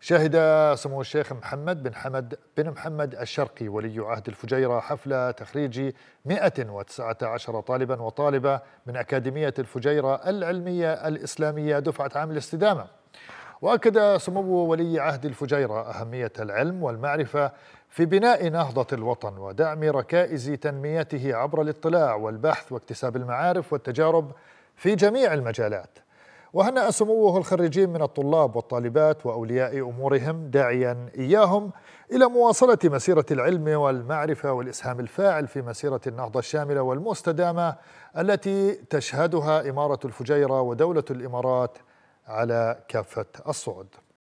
شهد سمو الشيخ محمد بن حمد بن محمد الشرقي ولي عهد الفجيرة حفل تخريج 119 طالبا وطالبة من أكاديمية الفجيرة العلمية الإسلامية دفعة عام الاستدامة وأكد سمو ولي عهد الفجيرة أهمية العلم والمعرفة في بناء نهضة الوطن ودعم ركائز تنميته عبر الاطلاع والبحث واكتساب المعارف والتجارب في جميع المجالات وهنأ سموه الخريجين من الطلاب والطالبات وأولياء أمورهم داعيا إياهم إلى مواصلة مسيرة العلم والمعرفة والإسهام الفاعل في مسيرة النهضة الشاملة والمستدامة التي تشهدها إمارة الفجيرة ودولة الإمارات على كافة الصعد